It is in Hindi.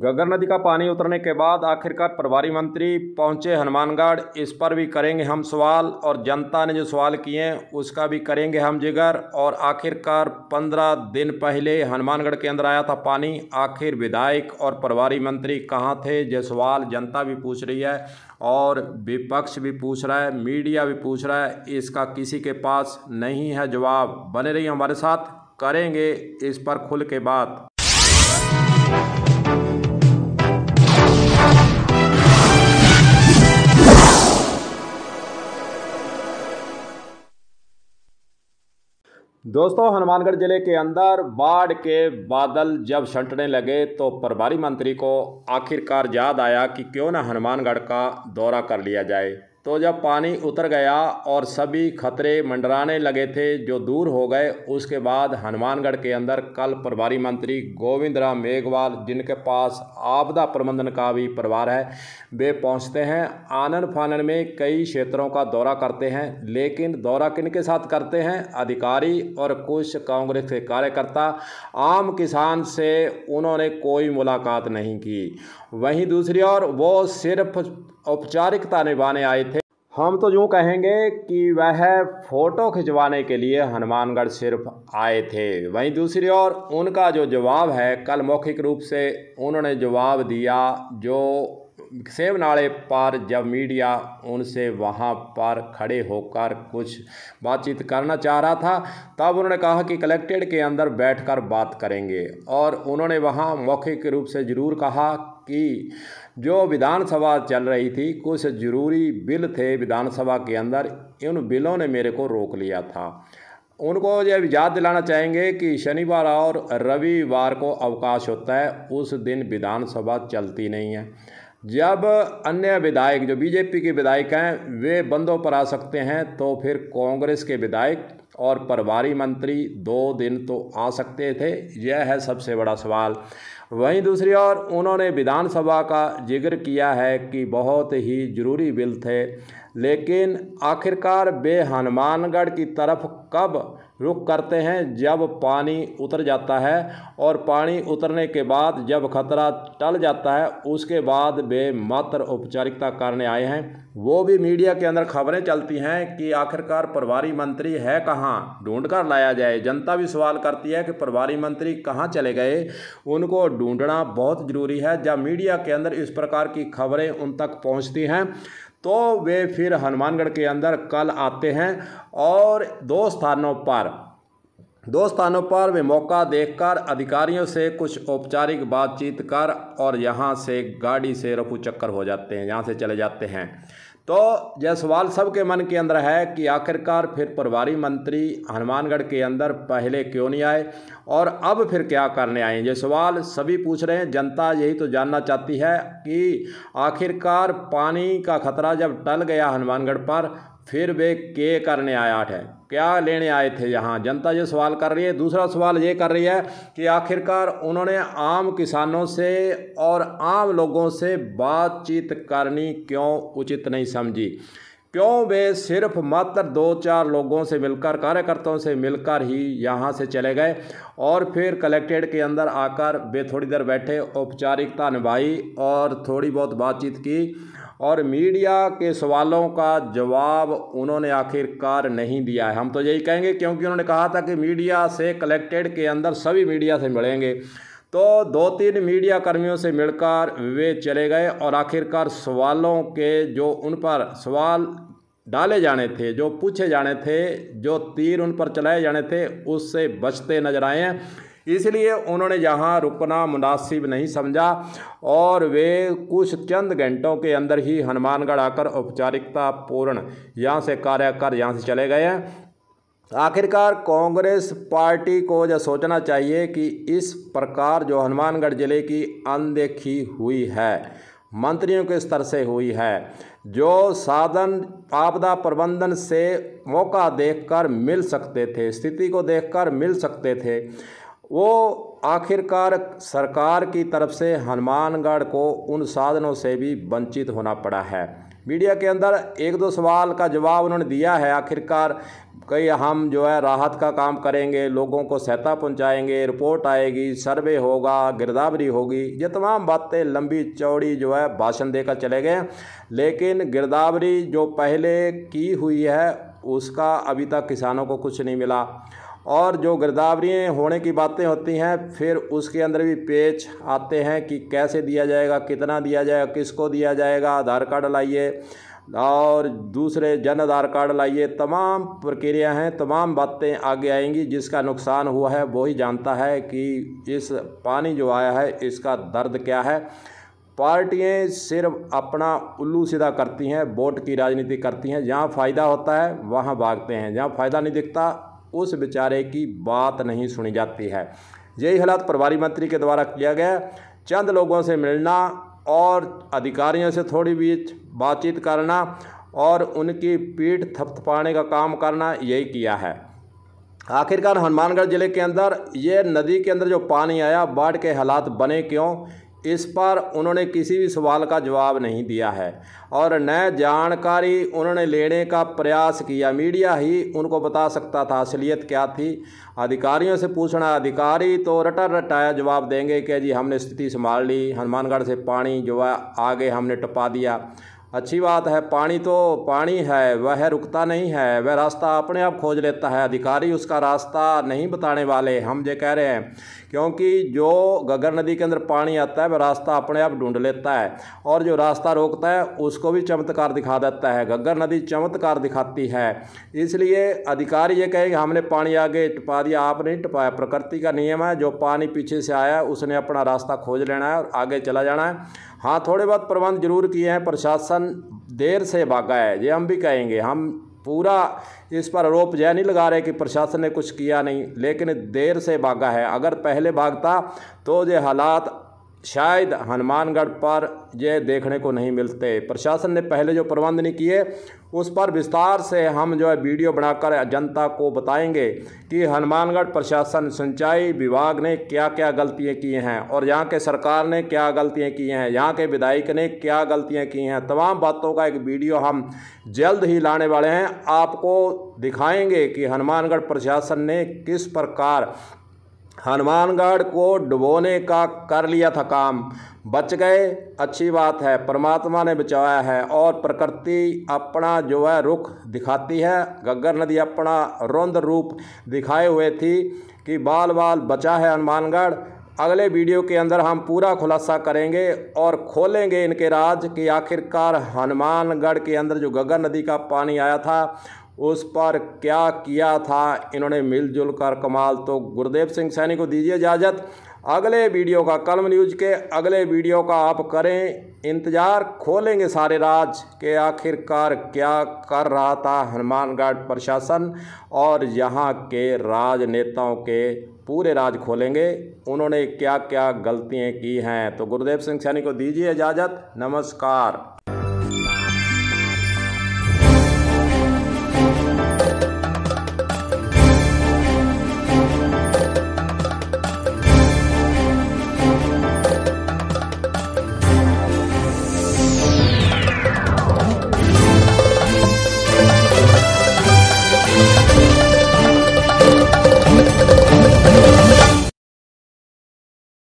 गगर नदी का पानी उतरने के बाद आखिरकार प्रभारी मंत्री पहुंचे हनुमानगढ़ इस पर भी करेंगे हम सवाल और जनता ने जो सवाल किए हैं उसका भी करेंगे हम जिगर और आखिरकार पंद्रह दिन पहले हनुमानगढ़ के अंदर आया था पानी आखिर विधायक और प्रभारी मंत्री कहाँ थे जो सवाल जनता भी पूछ रही है और विपक्ष भी पूछ रहा है मीडिया भी पूछ रहा है इसका किसी के पास नहीं है जवाब बने रही हमारे साथ करेंगे इस पर खुल के बात दोस्तों हनुमानगढ़ जिले के अंदर बाढ़ के बादल जब छंटने लगे तो प्रभारी मंत्री को आखिरकार याद आया कि क्यों ना हनुमानगढ़ का दौरा कर लिया जाए तो जब पानी उतर गया और सभी खतरे मंडराने लगे थे जो दूर हो गए उसके बाद हनुमानगढ़ के अंदर कल प्रभारी मंत्री गोविंद राम मेघवाल जिनके पास आपदा प्रबंधन का भी प्रभार है वे पहुंचते हैं आनन फानन में कई क्षेत्रों का दौरा करते हैं लेकिन दौरा किन के साथ करते हैं अधिकारी और कुछ कांग्रेस के कार्यकर्ता आम किसान से उन्होंने कोई मुलाकात नहीं की वहीं दूसरी ओर वो सिर्फ औपचारिकता निभाने आए थे हम तो यूँ कहेंगे कि वह फ़ोटो खिंचवाने के लिए हनुमानगढ़ सिर्फ आए थे वहीं दूसरी ओर उनका जो जवाब है कल मौखिक रूप से उन्होंने जवाब दिया जो सेब नाले पर जब मीडिया उनसे वहाँ पर खड़े होकर कुछ बातचीत करना चाह रहा था तब उन्होंने कहा कि कलेक्ट्रेट के अंदर बैठकर बात करेंगे और उन्होंने वहाँ मौखिक रूप से ज़रूर कहा कि जो विधानसभा चल रही थी कुछ ज़रूरी बिल थे विधानसभा के अंदर इन बिलों ने मेरे को रोक लिया था उनको यह याद दिलाना चाहेंगे कि शनिवार और रविवार को अवकाश होता है उस दिन विधानसभा चलती नहीं है जब अन्य विधायक जो बीजेपी के विधायक हैं वे बंदों पर आ सकते हैं तो फिर कांग्रेस के विधायक और प्रभारी मंत्री दो दिन तो आ सकते थे यह है सबसे बड़ा सवाल वहीं दूसरी ओर उन्होंने विधानसभा का जिक्र किया है कि बहुत ही ज़रूरी बिल थे लेकिन आखिरकार वे हनुमानगढ़ की तरफ कब रुख करते हैं जब पानी उतर जाता है और पानी उतरने के बाद जब खतरा टल जाता है उसके बाद वे मात्र औपचारिकता करने आए हैं वो भी मीडिया के अंदर खबरें चलती हैं कि आखिरकार प्रभारी मंत्री है कहाँ ढूंढ कर लाया जाए जनता भी सवाल करती है कि प्रभारी मंत्री कहाँ चले गए उनको ढूंढना बहुत ज़रूरी है जब मीडिया के अंदर इस प्रकार की खबरें उन तक पहुँचती हैं तो वे फिर हनुमानगढ़ के अंदर कल आते हैं और दो स्थानों पर दो स्थानों पर वे मौका देखकर अधिकारियों से कुछ औपचारिक बातचीत कर और यहाँ से गाड़ी से रफू चक्कर हो जाते हैं यहाँ से चले जाते हैं तो यह सब के मन के अंदर है कि आखिरकार फिर प्रभारी मंत्री हनुमानगढ़ के अंदर पहले क्यों नहीं आए और अब फिर क्या करने आए ये सवाल सभी पूछ रहे हैं जनता यही तो जानना चाहती है कि आखिरकार पानी का खतरा जब टल गया हनुमानगढ़ पर फिर वे के करने आया है क्या लेने आए थे यहाँ जनता ये सवाल कर रही है दूसरा सवाल ये कर रही है कि आखिरकार उन्होंने आम किसानों से और आम लोगों से बातचीत करनी क्यों उचित नहीं समझी क्यों वे सिर्फ मात्र दो चार लोगों से मिलकर कार्यकर्ताओं से मिलकर ही यहाँ से चले गए और फिर कलेक्ट्रेट के अंदर आकर वे थोड़ी देर बैठे औपचारिकता निभाई और थोड़ी बहुत बातचीत की और मीडिया के सवालों का जवाब उन्होंने आखिरकार नहीं दिया है हम तो यही कहेंगे क्योंकि उन्होंने कहा था कि मीडिया से कलेक्टेड के अंदर सभी मीडिया से मिलेंगे तो दो तीन मीडिया कर्मियों से मिलकर वे चले गए और आखिरकार सवालों के जो उन पर सवाल डाले जाने थे जो पूछे जाने थे जो तीर उन पर चलाए जाने थे उससे बचते नजर आए हैं इसलिए उन्होंने यहाँ रुकना मुनासिब नहीं समझा और वे कुछ चंद घंटों के अंदर ही हनुमानगढ़ आकर औपचारिकता पूर्ण यहाँ से कार्य कर यहाँ से चले गए आखिरकार कांग्रेस पार्टी को यह सोचना चाहिए कि इस प्रकार जो हनुमानगढ़ जिले की अनदेखी हुई है मंत्रियों के स्तर से हुई है जो साधन आपदा प्रबंधन से मौका देखकर मिल सकते थे स्थिति को देखकर मिल सकते थे वो आखिरकार सरकार की तरफ से हनुमानगढ़ को उन साधनों से भी वंचित होना पड़ा है मीडिया के अंदर एक दो सवाल का जवाब उन्होंने दिया है आखिरकार कई हम जो है राहत का काम करेंगे लोगों को सहायता पहुंचाएंगे रिपोर्ट आएगी सर्वे होगा गिरदावरी होगी ये तमाम बातें लंबी चौड़ी जो है भाषण देकर चले गए लेकिन गिरदावरी जो पहले की हुई है उसका अभी तक किसानों को कुछ नहीं मिला और जो गिरदावरी होने की बातें होती हैं फिर उसके अंदर भी पेच आते हैं कि कैसे दिया जाएगा कितना दिया जाएगा किसको दिया जाएगा आधार कार्ड लाइए और दूसरे जन आधार कार्ड लाइए तमाम प्रक्रिया हैं तमाम बातें आगे आएंगी जिसका नुकसान हुआ है वो ही जानता है कि इस पानी जो आया है इसका दर्द क्या है पार्टियाँ सिर्फ अपना उल्लू सीधा करती हैं वोट की राजनीति करती हैं जहाँ फ़ायदा होता है वहाँ भागते हैं जहाँ फ़ायदा नहीं दिखता उस बेचारे की बात नहीं सुनी जाती है यही हालात प्रभारी मंत्री के द्वारा किया गया चंद लोगों से मिलना और अधिकारियों से थोड़ी बीच बातचीत करना और उनकी पीठ थपथपाने का काम करना यही किया है आखिरकार हनुमानगढ़ ज़िले के अंदर ये नदी के अंदर जो पानी आया बाढ़ के हालात बने क्यों इस पर उन्होंने किसी भी सवाल का जवाब नहीं दिया है और न जानकारी उन्होंने लेने का प्रयास किया मीडिया ही उनको बता सकता था असलियत क्या थी अधिकारियों से पूछना अधिकारी तो रटा रटाया जवाब देंगे कि जी हमने स्थिति संभाल ली हनुमानगढ़ से पानी जो है आगे हमने टपा दिया अच्छी बात है पानी तो पानी है वह रुकता नहीं है वह रास्ता अपने आप खोज लेता है अधिकारी उसका रास्ता नहीं बताने वाले हम ये कह रहे हैं क्योंकि जो गगर नदी के अंदर पानी आता है वह रास्ता अपने आप ढूंढ लेता है और जो रास्ता रोकता है उसको भी चमत्कार दिखा देता है गगर नदी चमत्कार दिखाती है इसलिए अधिकारी ये कहेंगे हमने पानी आगे टपा दिया आप नहीं टपाया प्रकृति का नियम है जो पानी पीछे से आया उसने अपना रास्ता खोज लेना है और आगे चला जाना है हाँ थोड़े बहुत प्रबंध जरूर किए हैं प्रशासन देर से भागा है ये हम भी कहेंगे हम पूरा इस पर आरोप जय नहीं लगा रहे कि प्रशासन ने कुछ किया नहीं लेकिन देर से भागा है अगर पहले भागता तो ये हालात शायद हनुमानगढ़ पर यह देखने को नहीं मिलते प्रशासन ने पहले जो प्रबंध नहीं किए उस पर विस्तार से हम जो है वीडियो बनाकर जनता को बताएंगे कि हनुमानगढ़ प्रशासन सिंचाई विभाग ने क्या क्या गलतियाँ की हैं और यहाँ के सरकार ने क्या गलतियाँ की हैं यहाँ के विधायक ने क्या गलतियाँ की हैं तमाम बातों का एक वीडियो हम जल्द ही लाने वाले हैं आपको दिखाएंगे कि हनुमानगढ़ प्रशासन ने किस प्रकार हनुमानगढ़ को डुबोने का कर लिया था काम बच गए अच्छी बात है परमात्मा ने बचाया है और प्रकृति अपना जो है रुख दिखाती है गग्गर नदी अपना रौंद रूप दिखाए हुए थी कि बाल बाल बचा है हनुमानगढ़ अगले वीडियो के अंदर हम पूरा खुलासा करेंगे और खोलेंगे इनके राज कि आखिरकार हनुमानगढ़ के अंदर जो गग्गर नदी का पानी आया था उस पर क्या किया था इन्होंने मिलजुल कर कमाल तो गुरुदेव सिंह सैनी को दीजिए इजाज़त अगले वीडियो का कलम न्यूज के अगले वीडियो का आप करें इंतज़ार खोलेंगे सारे राज के आखिरकार क्या कर रहा था हनुमानगढ़ प्रशासन और यहाँ के राजनेताओं के पूरे राज खोलेंगे उन्होंने क्या क्या गलतियाँ की हैं तो गुरुदेव सिंह सैनी को दीजिए इजाज़त नमस्कार